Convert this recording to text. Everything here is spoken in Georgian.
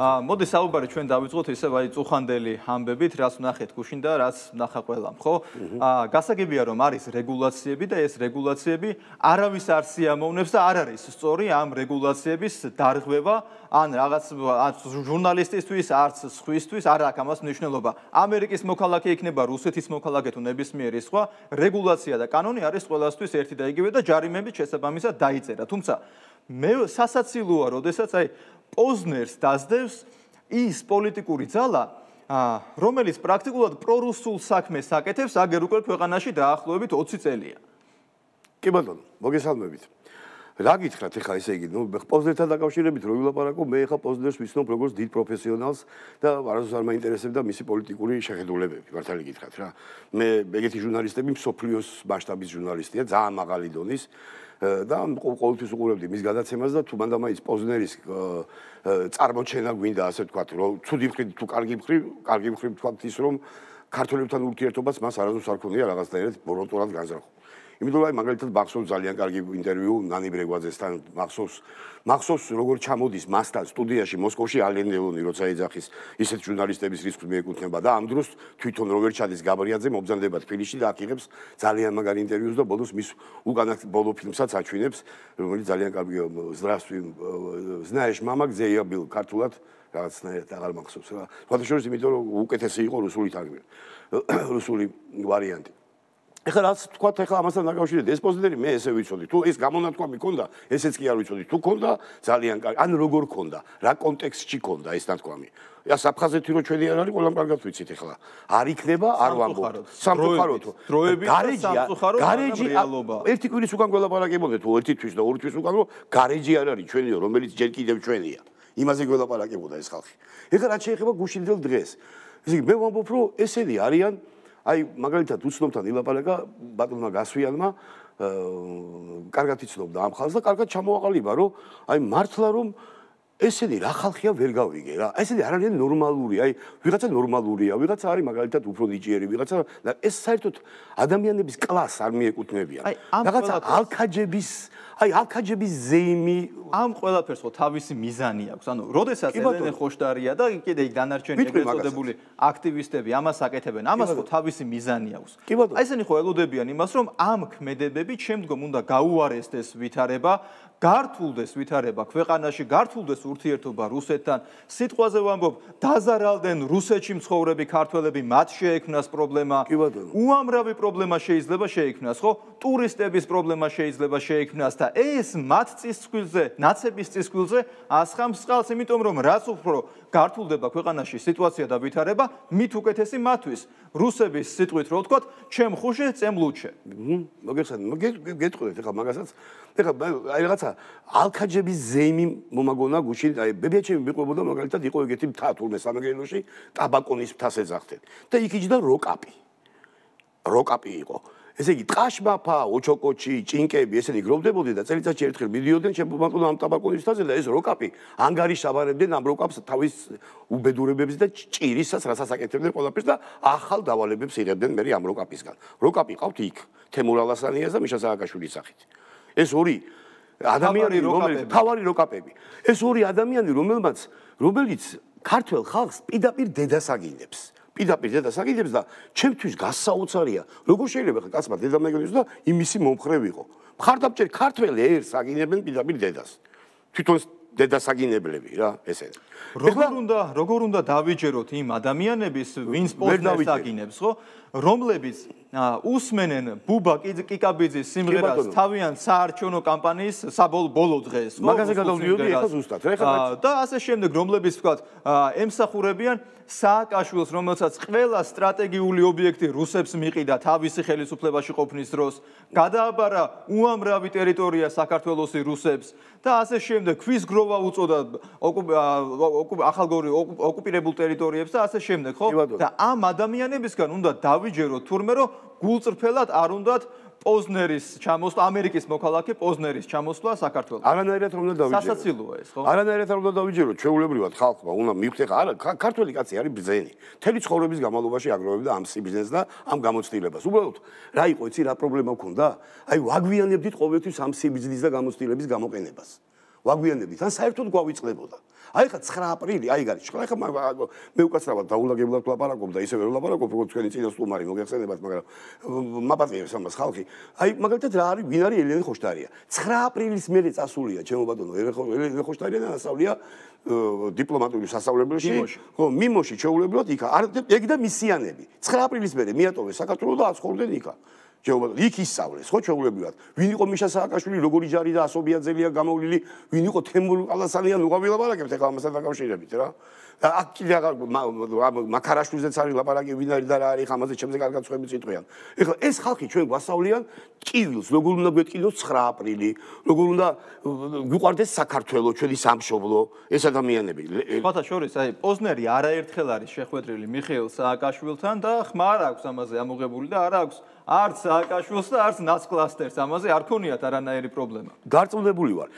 მოდი საუბარი ჩვენ დავიწყოთ ისე ვაი წუხანდელი ამბებით, რაც ნახეთ გუშინ და რაც ნახა ყველამ, ხო? აა გასაგებია რომ არის რეგულაციები და ეს რეგულაციები არავის არ სიამოვნებს და არ არის სწორი ამ რეგულაციების დარღვევა, ან რაღაც ჟურნალისტისთვის არც სხვისთვის არ აქვს ამას მნიშვნელობა. ამერიკის მოქალაქე იქნება რუსეთის მოქალაქე თუ ნებისმიერი სხვა, რეგულაცია და კანონი არის ყველასთვის ერთი და იგივე და ჯარიმები შესაბამისად დაიწერა. თუმცა მე სასაცილოა, როდესაც აი პოზნერს დაძდევს ის პოლიტიკური ძალა, რომელიც პრაქტიკულად პრორუსულ საქმეს აკეთებს აგერ უკვე ქვეყანაში დაახლოებით 20 წელია. კი ბატონო, მოგესალმებით. რა გითხრათ ახლა ესე იგი, ნუ პოზდერთან დაკავშირებით რო ვილაპარაკო, მე ახლა პოზდერს ვიცნობ როგორც დიდ პროფესიონალს და არასდროს არ მაინტერესებდა მისი პოლიტიკური შეხედულებები, მართალი გითხრათ რა. მე ეგეთი ჟურნალისტები მსოფლიოს მასშტაბის ჟურნალისტია, ძალიან მაღალი დონის და ყოველთვის უყურებდი მის გადაცემას და თუ მანდამაის პოზნერის წარმოჩენა გვინდა ასე ვთქვათ, რომ ცუდი ხრი თუ კარგი ხრი, კარგი ხრი ვთქვათ ის რომ ქართველებთან ურთიერთობას მას არასდროს არ ქონია რაღაცნაირად ბოროტურად განზრახული. იმიტომ რომ მაგალითად მახსოვს ძალიან კარგი ინტერვიუ ნანი ბრეგვაძესთან მახსოვს მახსოვს როგორ ჩამოდის მასთან სტუდიაში მოსკოვში ალენელონი როცა ეძახის ისეთ ჟურნალისტების რიცხვი მეკუთნება და ამ დროს თვითონ როგორ ჩადის გაბრიაძე მომზადდება თბილისში და აქიღებს ძალიან მაგარ ინტერვიუს და ბოლოს მის უკანა ბოლო ფილმსაც აჩვენებს რომელიც ძალიან კარგი ზრასვი знаешь мама где я был ქართულად რაღაცნაირად აღარ მახსოვს რა თქმა უნდა შორის იმიტომ რომ უკეთესი იყო რუსული თარგმანი რუსული ვარიანტი ეხლა რაც თქვა ეხლა ამასთან დაკავშირებით ეს პოზიტერი მე ესე ვიცოდი თუ ეს გამონათქვა მიქონდა ესეც კი არ ვიცოდი თუ ქონდა ძალიან კარგი ან როგორ ქონდა რა კონტექსტში ქონდა ეს თქვამი ია საფხაზეთი რომ ჩვენი არ არის ყველამ კარგად ვიცით ეხლა არ იქნება არ ვამბობ სამწუხაროდ თუ დროები სამწუხაროდ გარეჯი რეალობა ერთი კვირის უკან გველაპარაკებოდი თუ ერთი თვის და ორი თვის უკან რომ გარეჯი არ არის ჩვენიო რომელიც ჯერ კიდევ ჩვენია იმაზე გველაპარაკებოდა ეს ხალხი ეხლა რაც შეიძლება გუშინდელ დღეს ისე მე ვამბობ რომ ესენი არიან აი მაგალითად უცნობთან ილაპარაკა ბატონმა გასვიანმა კარგად იცნობდა ამ ხალხს და კარგად ჩამოაყალიბა რომ აი მართლა რომ ესენი რა ხალხია ვერ გავიგე რა ესენი არ არის ნორმალური აი ვიღაცა ნორმალურია ვიღაცა არის მაგალითად უფრო ნიჭიერი ვიღაცა და ეს საერთოდ ადამიანების კლასს არ მიეკუთვნებიან რაღაცა ალკაჯების აი ალკაჯების ზეიმი ამ ყველაფერს ხო თავისი მიზანი აქვს ანუ როდესაც ელენე ხოშტარია და კიდე იქ დანარჩენი ეგრეთწოდებული აქტივისტები ამას აკეთებენ ამას ხო თავისი მიზანი აქვს აი ესენი ხო ელოდებიან იმას რომ ამ ქმედებები შემდგომ უნდა გაუარესდეს ვითარება გართულდეს ვითარება ქვეყანაში, გართულდეს ურთიერთობა რუსეთთან. სიტყვაზე ვამბობ, დაზარალდნენ რუსეთში მცხოვრები ქართველები, მათ შეექმნას პრობლემა. უამრავი პრობლემა შეიძლება შეექმნას, ხო? ტურისტების პრობლემა შეიძლება შეექმნას და ეს მათ წისქვილზე, ნაცების წისქვილზე ასხამს წყალს, იმიტომ რომ რაც უფრო გართულდება ქვეყანაში სიტუაცია და ვითარება, მით უკეთესი მათთვის. რუსების სიტყვით რო ვთქვათ, ჩემ ხუში წემლუჩე. მოგეხსენ, მოგეთყვით ახლა მაგასაც. ეხლა აი რაღაცა ალკაჯების ზეიმი მომაგონა გუში და ბებიაჩემი მიყვებოდა მაგალითად იყო ეგეთი მთა თურმე სამეგრელოში ტაბაკონის მთას ეძახდნენ და იქ იჯდა როკაპი როკაპი იყო ესე იგი ტყაშბაფა ოჩოკოჩი ჭინკები ესენი გროვდებოდნენ და წელიწადში ერთხელ მიდიოდნენ შემოგვაყნო ამ ტაბაკონის მთაზე და ეს როკაპი ანგარიშს აბარებდნენ ამ როკაპს თავის უბედურებებს და ჭირისას რასაც აკეთებდნენ ყველაფერს და ახალ დავალებებს იღებდნენ მე ამ როკაპისგან როკაპი ყავთ იქ თემურალასანიაზე მიშა სააკაშვილის სახით ეს ორი ადამიანები რომელიც თავარი როკაპები ეს ორი ადამიანი რომელმაც რომელიც ქართველ ხალხს პიდაპირ დედასაგინებს პიდაპირ დედასაგინებს და ჩემთვის გასაოცარია როგორ შეიძლება ხა კაცმა დედამეგობრებს და იმისი მომხრე ვიყო მხარდაჭერ ქართველი ერთსაგინებენ პიდაპირ დედას თვითონ დედასაგინებლები რა ესე როგორ უნდა როგორ უნდა დავიჯეროთ იმ ადამიანების ვინც პოზიციას აგინებს ხო რომლებიც უსმენენ ბუბა კიკაბიძის სიმღერას თავიანთ საარჩევნო კამპანიის საბოლოო დღეს ხო მაგაზე გადავდიოდი ახლა ზუსტად რა ხა და ასე შემდეგ რომლებიც თქვა ემსახურებიან სააკაშვილს რომელსაც ყველა სტრატეგიული ობიექტი რუსებს მიყიდა თავისი ხელისუფლებაში ყოფნის დროს გადააბარა უამრავი ტერიტორია საქართველოსი რუსებს და ასე შემდეგ ქვის გრო ნიროვა უწოდა ახალგორი ოკუპირებულ ტერიტორიებს და ასე შემდეგ, ხო? და ამ ადამიანებისგან უნდა დავიჯეროთ თურმე, რომ გულწრფელად არ უნდა პოზნერის ჩამოსვლა ამერიკის მოქალაქე პოზნერის ჩამოსვლა საქართველოს. არანაირად რომ უნდა დავიჯეროთ. სასაცილოა ეს, ხო? არანაირად არ უნდა დავიჯეროთ, ჩეულებრივად ხალხმა უნდა მიხვდება, არა, ქართველი კაცი არის ბზენი. თელი ცხოვრების გამალობაში აგროვებდა ამ სიბიზნეს და ამ გამოცდილებას. უბრალოდ, რა იყო, იცი რა პრობლემა ქონდა? აი, ვაგვიანებდით ყოველთვის ამ სიბიზნის და გამოცდილების გამოყენებას. ვაგვიანებდით ან საერთოდ გვავიწყდებოდა. აი ხა 9 აპრილი, აი გარი, ხო ხა მე უკაცრავად დაულაგებლად ვლაპარაკობდა, ისე ვერ ვლაპარაკობ, როგორც თქვენი წინა სტუმარი მოგეხსენებათ, მაგრამ მაპატიებს ამას ხალხი. აი მაგალითად რა არის, ვინ არის ელენე ხოშტარია? 9 აპრილის მერე წასულია ჩემო ბატონო ელენე ხოშტარია და ასავლია დიპლომატიური სასწავლებელში. ხო, მიმოში ჩეულებლად იქა. არ ეგ და მისიანები. 9 აპრილის მერე მიატოვეს საქართველოს და აცხოვრდნენ იქა. შეუმოწმოს იქ ისწავლეს ხო ჩეულებრივად ვინ იყო მიშა სააკაშვილი როგორი ჯარი და ასობიანძელია გამოვლილი ვინ იყო თემურ ალასანიანი უყვილა ბარაკებს ეხლა ამასთან დაკავშირებით რა აქ კიდე აღარ მაკარაშვილიც არის ლაპარაკი ვინ არის და რა არის ამაზე ჩემზე გარკვეულწები წიტყვიან ეხლა ეს ხალხი ჩვენ გვასავლიან ჭივილს როგორ უნდა გვეტკინოს 9 აპრილი როგორ უნდა გვიყვარდეს საქართველო ჩვენი სამშობლო ეს ადამიანები სხვათა შორის აი პოზნერი არაერთხელ არის შეხვედრილი მიხეილ სააკაშვილთან და ხმარ აქვს ამაზე ამოღებული და არა აქვს არც სააკაშვილს და არც ნაცკლასტერს ამაზე არ ქონიათ არანაირი პრობლემა გარწმუნებული ვარ